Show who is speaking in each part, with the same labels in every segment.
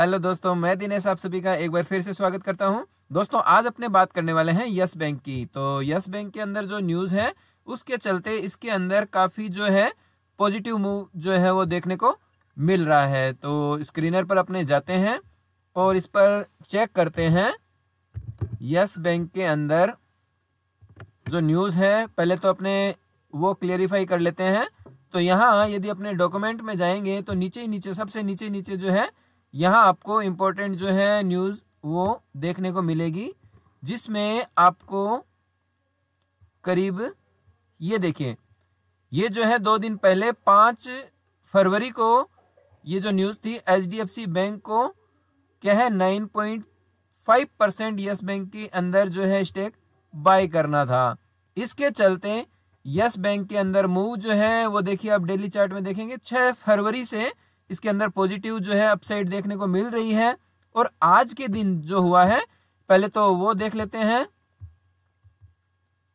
Speaker 1: hello दोस्तों मैं दिनेश आप सभी का एक बार फिर से स्वागत करता हूं दोस्तों आज अपने बात करने वाले हैं यस बैंक की तो यस बैंक के अंदर जो न्यूज़ है उसके चलते इसके अंदर काफ़ी जो है पॉजिटिव मूव जो है वो देखने को मिल रहा है तो स्क्रीनर पर अपने जाते हैं और इस पर चेक करते हैं यस बैंक के अंदर जो न्यूज़ है पहले तो अपने वो क्लियरिफाई कर लेते हैं तो यहाँ यदि अपने डॉक्यूमेंट में जाएंगे तो नीचे नीचे सबसे नीचे नीचे जो है यहाँ आपको इम्पोर्टेंट जो है न्यूज़ वो देखने को मिलेगी जिसमें आपको करीब ये देखिए ये जो है दो दिन पहले पांच फरवरी को ये जो न्यूज़ थी एच बैंक को क्या है nine point five percent Yes bank के अंदर जो है स्टेक बाय करना था इसके चलते यस बैंक के अंदर मूव जो है वो देखिए आप डेली चार्ट में देखेंगे छह फरवरी से इसके अंदर पॉजिटिव जो है अपसाइड देखने को मिल रही है और आज के दिन जो हुआ है पहले तो वो देख लेते हैं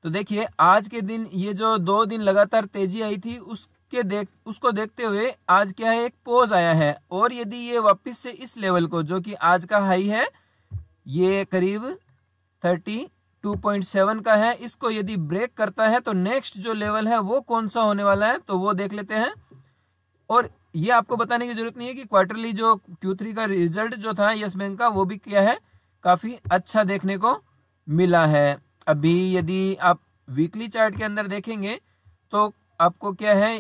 Speaker 1: तो देखिए आज के दिन ये जो दो दिन लगातार तेजी आई थी उसके देख उसको देखते हुए आज क्या है एक पोज आया है और यदि ये वापस से इस लेवल को जो कि आज का हाई है ये करीब थर्टी टू पॉइंट सेवन का है इसको यदि ब्रेक करता है तो नेक्स्ट जो लेवल है वो कौन सा होने वाला है तो वो देख लेते हैं और ये आपको बताने की जरूरत नहीं है कि क्वार्टरली जो क्यू थ्री का रिजल्ट जो था यस बैंक का वो भी क्या है काफ़ी अच्छा देखने को मिला है अभी यदि आप वीकली चार्ट के अंदर देखेंगे तो आपको क्या है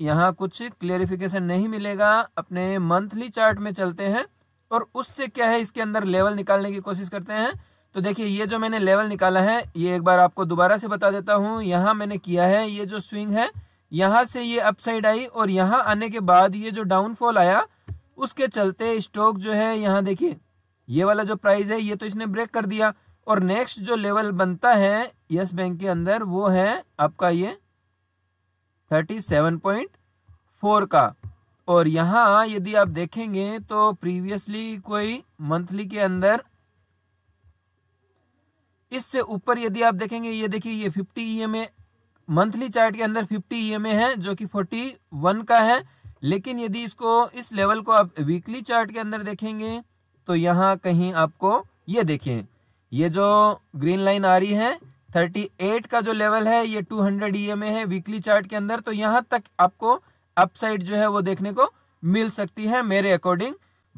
Speaker 1: यहाँ कुछ क्लेरिफिकेशन नहीं मिलेगा अपने मंथली चार्ट में चलते हैं और उससे क्या है इसके अंदर लेवल निकालने की कोशिश करते हैं तो देखिए ये जो मैंने लेवल निकाला है ये एक बार आपको दोबारा से बता देता हूँ यहाँ मैंने किया है ये जो स्विंग है यहां से ये अपसाइड आई और यहां आने के बाद ये जो डाउनफॉल आया उसके चलते स्टॉक जो है यहां देखिए ये वाला जो प्राइस है ये तो इसने ब्रेक कर दिया और नेक्स्ट जो लेवल बनता है यस बैंक के अंदर वो है आपका ये थर्टी सेवन पॉइंट फोर का और यहां यदि आप देखेंगे तो प्रीवियसली कोई मंथली के अंदर इससे ऊपर यदि आप देखेंगे ये देखिए ये fifty E M monthly chart के अंदर 50 ईएमए है जो कि 41 का है लेकिन यदि इसको इस लेवल को आप वीकली चार्ट के अंदर देखेंगे तो यहाँ कहीं आपको ये देखें ये जो ग्रीन लाइन आ रही है 38 का जो लेवल है ये 200 हंड्रेड e है वीकली चार्ट के अंदर तो यहाँ तक आपको अपसाइड जो है वो देखने को मिल सकती है मेरे अकॉर्डिंग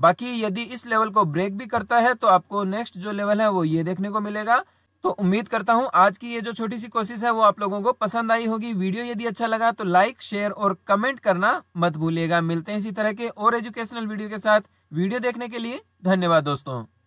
Speaker 1: बाकी यदि इस लेवल को ब्रेक भी करता है तो आपको नेक्स्ट जो लेवल है वो ये देखने को मिलेगा तो उम्मीद करता हूँ आज की ये जो छोटी सी कोशिश है वो आप लोगों को पसंद आई होगी वीडियो यदि अच्छा लगा तो लाइक शेयर और कमेंट करना मत भूलिएगा मिलते हैं इसी तरह के और एजुकेशनल वीडियो के साथ वीडियो देखने के लिए धन्यवाद दोस्तों